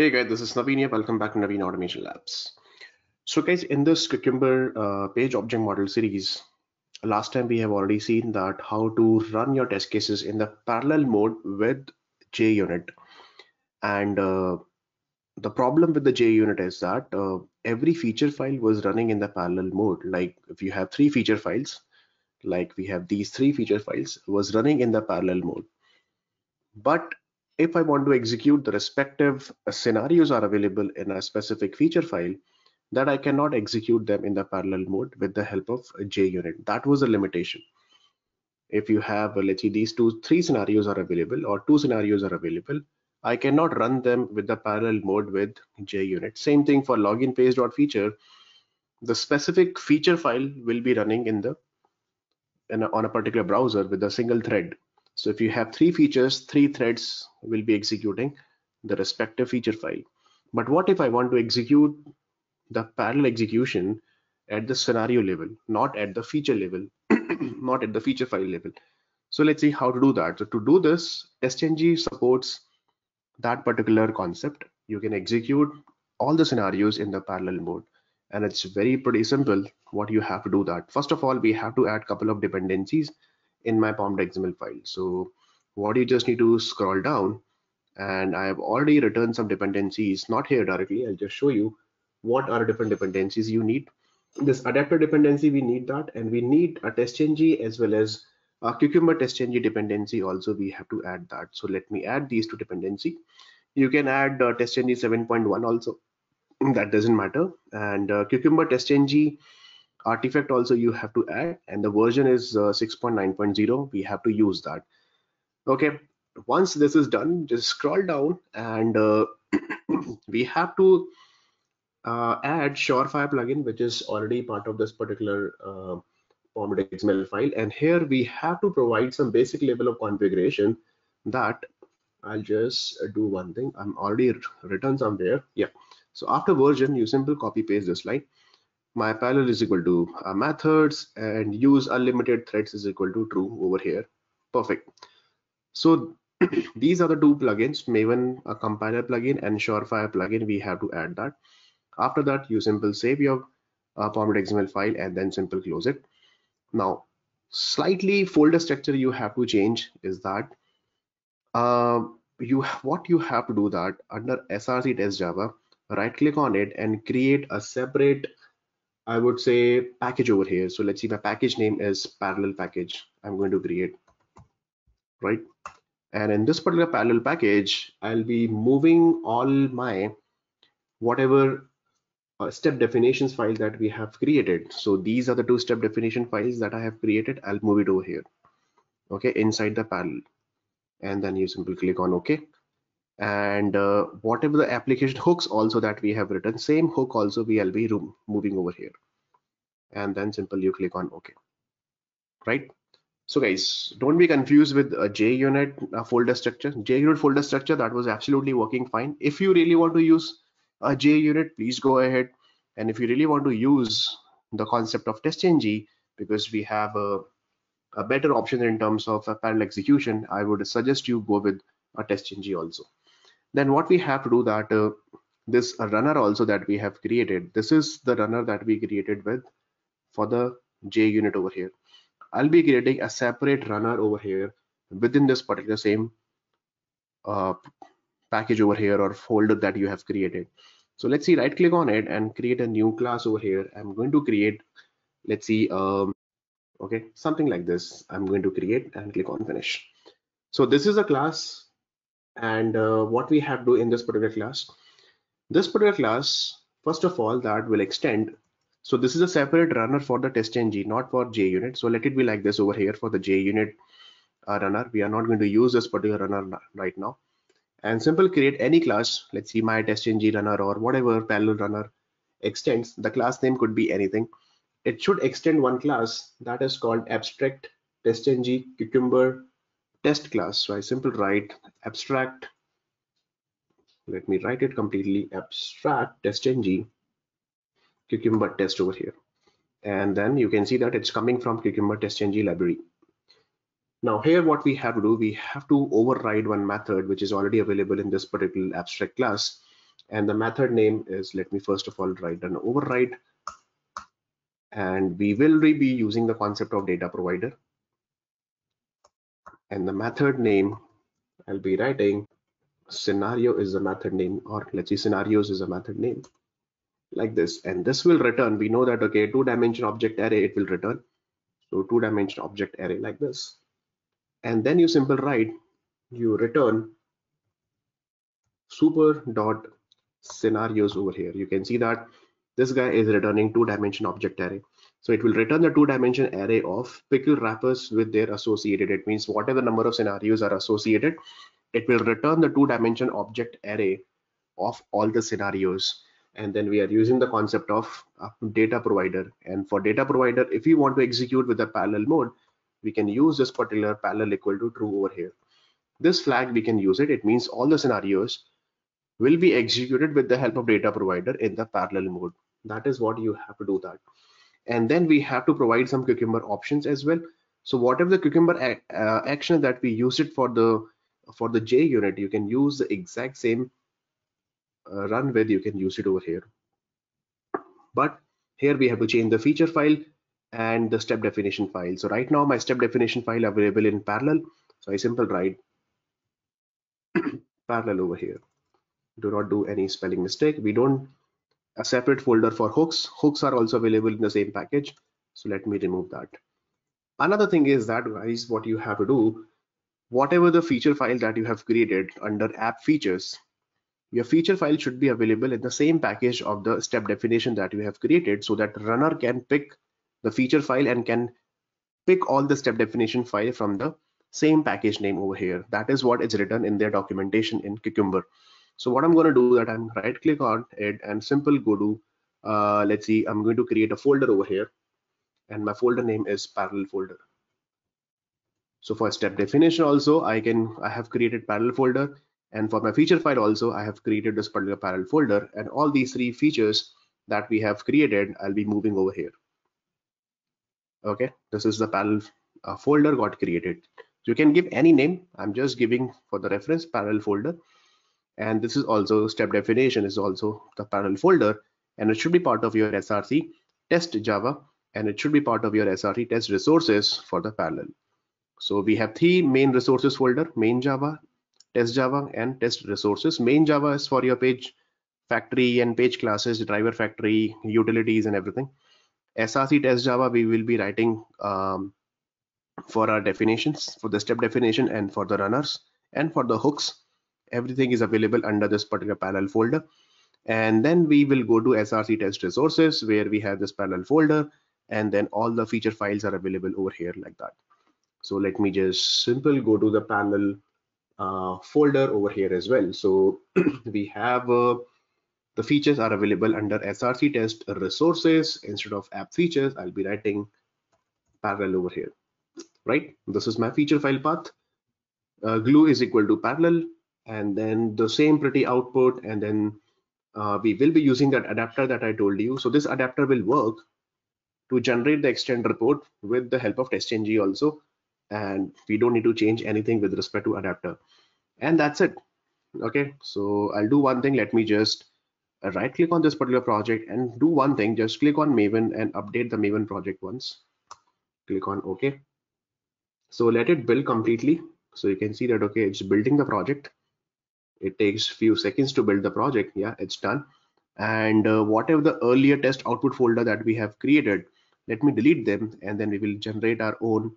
Hey guys, this is Naveen here. Welcome back to Naveen Automation Labs. So guys, in this Cucumber uh, page object model series, last time we have already seen that how to run your test cases in the parallel mode with JUnit. And uh, the problem with the JUnit is that uh, every feature file was running in the parallel mode. Like if you have three feature files, like we have these three feature files was running in the parallel mode. But if I want to execute the respective uh, scenarios are available in a specific feature file, that I cannot execute them in the parallel mode with the help of JUnit. That was a limitation. If you have, uh, let's say these two, three scenarios are available or two scenarios are available, I cannot run them with the parallel mode with JUnit. Same thing for login page.feature. The specific feature file will be running in the in a, on a particular browser with a single thread so if you have three features, three threads will be executing the respective feature file. But what if I want to execute the parallel execution at the scenario level, not at the feature level, not at the feature file level. So let's see how to do that. So to do this, TestNG supports that particular concept. You can execute all the scenarios in the parallel mode. And it's very pretty simple what you have to do that. First of all, we have to add couple of dependencies in my XML file. So what you just need to scroll down and I have already written some dependencies, not here directly, I'll just show you what are different dependencies you need. This adapter dependency, we need that and we need a testng as well as a cucumber testng dependency also we have to add that. So let me add these two dependency. You can add uh, testng 7.1 also, that doesn't matter. And uh, cucumber testng artifact also you have to add and the version is uh, 6.9.0 we have to use that okay once this is done just scroll down and uh, we have to uh, add Surefire plugin, which is already part of this particular uh, format XML file. And here we have to provide some basic level of configuration that I'll just do one thing. I'm already written somewhere. Yeah. So after version, you simply copy paste this line my parallel is equal to uh, methods and use unlimited threads is equal to true over here perfect so these are the two plugins maven a compiler plugin and surefire plugin we have to add that after that you simply save your uh, pom.xml file and then simply close it now slightly folder structure you have to change is that uh, you what you have to do that under src test java right click on it and create a separate I would say package over here. So let's see, my package name is parallel package. I'm going to create, right? And in this particular parallel package, I'll be moving all my whatever uh, step definitions file that we have created. So these are the two step definition files that I have created. I'll move it over here, okay, inside the parallel. And then you simply click on OK and uh, whatever the application hooks also that we have written same hook also we'll be moving over here and then simple you click on ok right so guys don't be confused with a JUnit folder structure JUnit folder structure that was absolutely working fine if you really want to use a JUnit please go ahead and if you really want to use the concept of testng because we have a, a better option in terms of a parallel execution I would suggest you go with a testng also then what we have to do that uh, this runner also that we have created this is the runner that we created with for the J unit over here I'll be creating a separate runner over here within this particular same uh, package over here or folder that you have created so let's see right click on it and create a new class over here I'm going to create let's see um, okay something like this I'm going to create and click on finish so this is a class and uh, what we have to do in this particular class this particular class first of all that will extend so this is a separate runner for the test ng not for JUnit so let it be like this over here for the JUnit uh, runner we are not going to use this particular runner right now and simple create any class let's see my test ng runner or whatever parallel runner extends the class name could be anything it should extend one class that is called abstract test ng cucumber test class so i simply write abstract let me write it completely abstract test ng cucumber test over here and then you can see that it's coming from cucumber test ng library now here what we have to do we have to override one method which is already available in this particular abstract class and the method name is let me first of all write an override and we will be using the concept of data provider and the method name I'll be writing scenario is a method name or let's see scenarios is a method name like this and this will return we know that okay two dimension object array it will return so two dimension object array like this and then you simple write you return super dot scenarios over here you can see that this guy is returning two dimension object array so it will return the two-dimension array of pickle wrappers with their associated. It means whatever number of scenarios are associated, it will return the two-dimension object array of all the scenarios. And then we are using the concept of data provider. And for data provider, if you want to execute with a parallel mode, we can use this particular parallel equal to true over here. This flag, we can use it. It means all the scenarios will be executed with the help of data provider in the parallel mode. That is what you have to do that and then we have to provide some cucumber options as well so whatever the cucumber uh, action that we use it for the for the j unit you can use the exact same uh, run with you can use it over here but here we have to change the feature file and the step definition file so right now my step definition file available in parallel so i simply write parallel over here do not do any spelling mistake we don't a separate folder for hooks. Hooks are also available in the same package. So let me remove that. Another thing is that guys, what you have to do, whatever the feature file that you have created under app features, your feature file should be available in the same package of the step definition that you have created so that runner can pick the feature file and can pick all the step definition file from the same package name over here. That is what is written in their documentation in Cucumber. So what I'm going to do that I'm right click on it and simple go to, uh, let's see, I'm going to create a folder over here and my folder name is parallel folder. So for step definition also, I can, I have created parallel folder and for my feature file also, I have created this particular parallel folder and all these three features that we have created, I'll be moving over here. Okay, this is the parallel uh, folder got created. So you can give any name. I'm just giving for the reference parallel folder and this is also step definition is also the parallel folder and it should be part of your src test java and it should be part of your src test resources for the parallel so we have three main resources folder main java test java and test resources main java is for your page factory and page classes driver factory utilities and everything src test java we will be writing um, for our definitions for the step definition and for the runners and for the hooks everything is available under this particular parallel folder and then we will go to src test resources where we have this parallel folder and then all the feature files are available over here like that so let me just simple go to the panel uh, folder over here as well so we have uh, the features are available under src test resources instead of app features i'll be writing parallel over here right this is my feature file path uh, glue is equal to parallel and then the same pretty output and then uh, we will be using that adapter that I told you. So this adapter will work to generate the extend report with the help of testng also. And we don't need to change anything with respect to adapter. And that's it. Okay, so I'll do one thing. Let me just right click on this particular project and do one thing. Just click on Maven and update the Maven project once. Click on OK. So let it build completely. So you can see that, okay, it's building the project it takes few seconds to build the project yeah it's done and uh, whatever the earlier test output folder that we have created let me delete them and then we will generate our own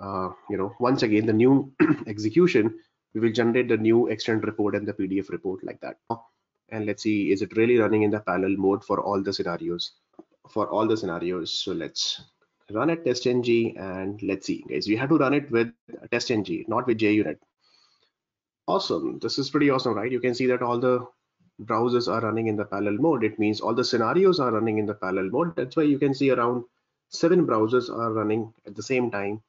uh, you know once again the new execution we will generate the new extend report and the pdf report like that and let's see is it really running in the parallel mode for all the scenarios for all the scenarios so let's run it testng and let's see guys We have to run it with testng not with junit Awesome. This is pretty awesome, right? You can see that all the browsers are running in the parallel mode. It means all the scenarios are running in the parallel mode. That's why you can see around seven browsers are running at the same time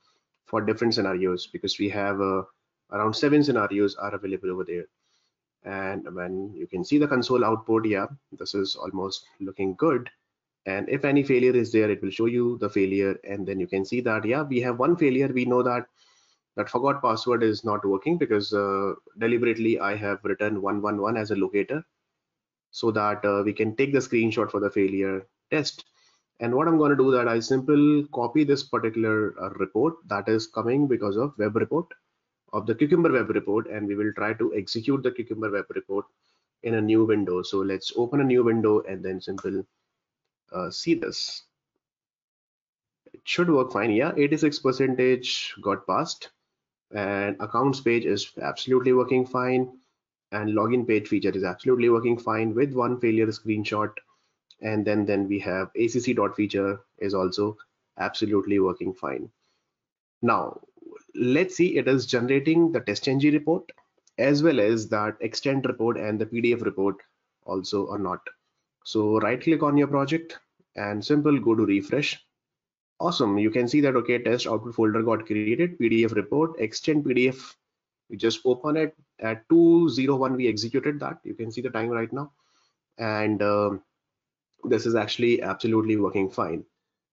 for different scenarios because we have uh, around seven scenarios are available over there. And when you can see the console output, yeah, this is almost looking good. And if any failure is there, it will show you the failure. And then you can see that, yeah, we have one failure. We know that that forgot password is not working because uh, deliberately I have written 111 as a locator so that uh, we can take the screenshot for the failure test. And what I'm going to do that I simply copy this particular uh, report that is coming because of web report of the Cucumber web report and we will try to execute the Cucumber web report in a new window. So let's open a new window and then simple uh, see this. It should work fine. Yeah, 86 percentage got passed and accounts page is absolutely working fine and login page feature is absolutely working fine with one failure screenshot and then then we have acc dot feature is also absolutely working fine now let's see it is generating the test ng report as well as that extend report and the pdf report also or not so right click on your project and simple go to refresh awesome you can see that okay test output folder got created pdf report extend pdf we just open it at 201 we executed that you can see the time right now and um, this is actually absolutely working fine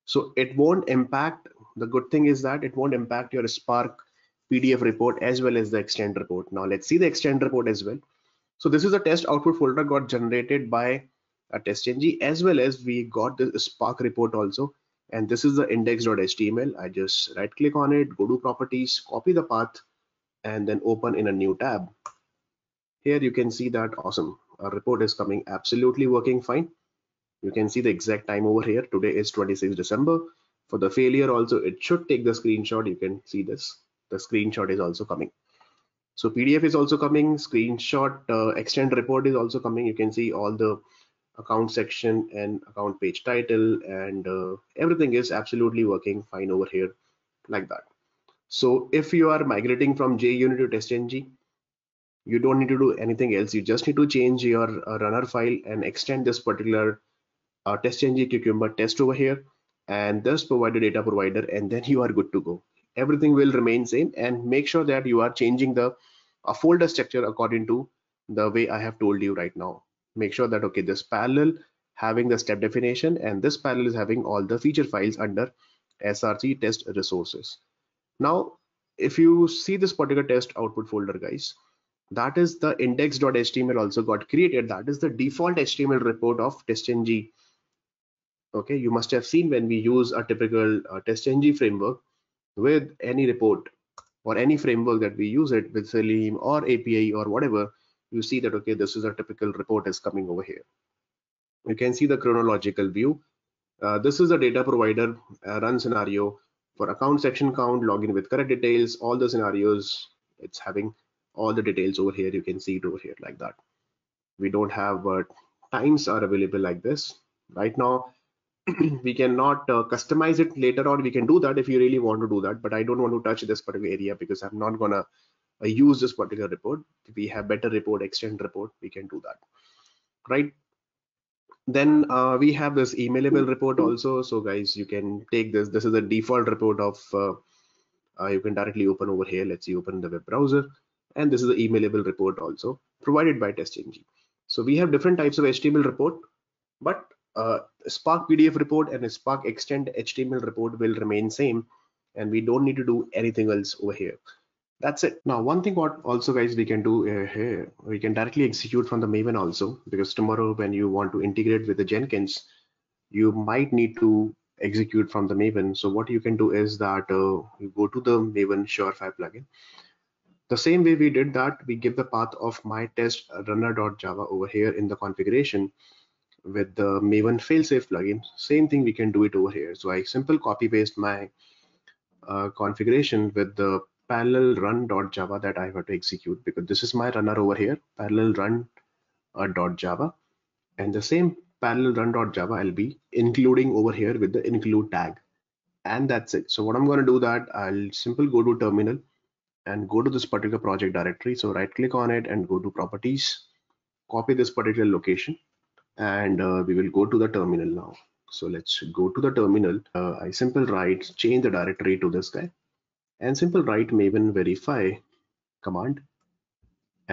so it won't impact the good thing is that it won't impact your spark pdf report as well as the extend report now let's see the extend report as well so this is a test output folder got generated by a test ng as well as we got the spark report also and this is the index.html i just right click on it go to properties copy the path and then open in a new tab here you can see that awesome our report is coming absolutely working fine you can see the exact time over here today is 26 december for the failure also it should take the screenshot you can see this the screenshot is also coming so pdf is also coming screenshot uh, extend report is also coming you can see all the account section and account page title and uh, everything is absolutely working fine over here like that so if you are migrating from JUnit to TestNG you don't need to do anything else you just need to change your uh, runner file and extend this particular uh, TestNG cucumber test over here and thus provide the data provider and then you are good to go everything will remain same and make sure that you are changing the uh, folder structure according to the way I have told you right now make sure that okay this parallel having the step definition and this parallel is having all the feature files under src test resources now if you see this particular test output folder guys that is the index.html also got created that is the default html report of testng okay you must have seen when we use a typical uh, testng framework with any report or any framework that we use it with Selenium or API or whatever you see that okay this is a typical report is coming over here you can see the chronological view uh, this is a data provider uh, run scenario for account section count login with correct details all the scenarios it's having all the details over here you can see it over here like that we don't have uh, times are available like this right now we cannot uh, customize it later on we can do that if you really want to do that but i don't want to touch this particular area because i'm not gonna use this particular report we have better report extend report we can do that right then uh, we have this emailable report also so guys you can take this this is the default report of uh, uh, you can directly open over here let's see open the web browser and this is the emailable report also provided by testng so we have different types of html report but uh, spark pdf report and spark extend html report will remain same and we don't need to do anything else over here that's it now one thing what also guys we can do uh, here we can directly execute from the maven also because tomorrow when you want to integrate with the jenkins you might need to execute from the maven so what you can do is that uh, you go to the maven surefire plugin the same way we did that we give the path of my test runner.java over here in the configuration with the maven failsafe plugin same thing we can do it over here so i simple copy paste my uh, configuration with the parallel run dot java that I have to execute because this is my runner over here, parallel run uh, dot java. And the same parallel run dot java I'll be including over here with the include tag. And that's it. So what I'm going to do that I'll simply go to terminal and go to this particular project directory. So right click on it and go to properties, copy this particular location and uh, we will go to the terminal now. So let's go to the terminal. Uh, I simply write change the directory to this guy and simple write maven verify command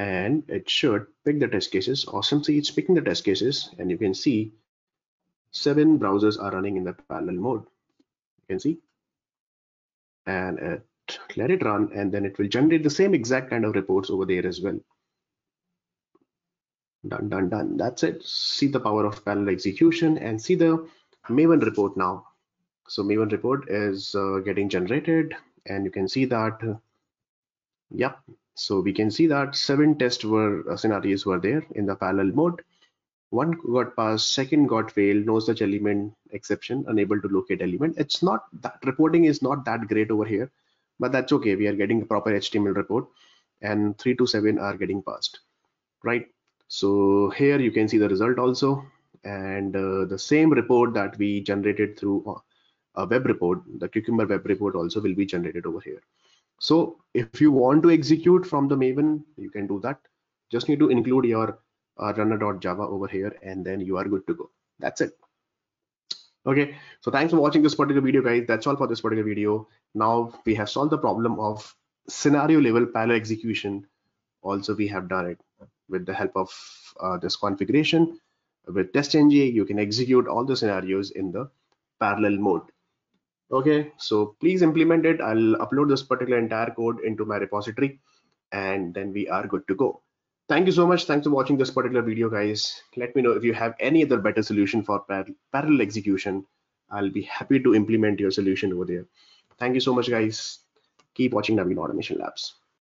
and it should pick the test cases or see it's picking the test cases and you can see seven browsers are running in the parallel mode you can see and it, let it run and then it will generate the same exact kind of reports over there as well done done done that's it see the power of parallel execution and see the maven report now so maven report is uh, getting generated and you can see that yeah so we can see that seven tests were uh, scenarios were there in the parallel mode one got passed second got failed no such element exception unable to locate element it's not that reporting is not that great over here but that's okay we are getting a proper html report and 3 to 7 are getting passed right so here you can see the result also and uh, the same report that we generated through uh, a web report, the Cucumber web report also will be generated over here. So if you want to execute from the Maven, you can do that. Just need to include your uh, runner.java over here and then you are good to go. That's it. Okay, so thanks for watching this particular video guys. That's all for this particular video. Now we have solved the problem of scenario level parallel execution. Also, we have done it with the help of uh, this configuration. With TestNG, you can execute all the scenarios in the parallel mode okay so please implement it i'll upload this particular entire code into my repository and then we are good to go thank you so much thanks for watching this particular video guys let me know if you have any other better solution for par parallel execution i'll be happy to implement your solution over there thank you so much guys keep watching navin automation labs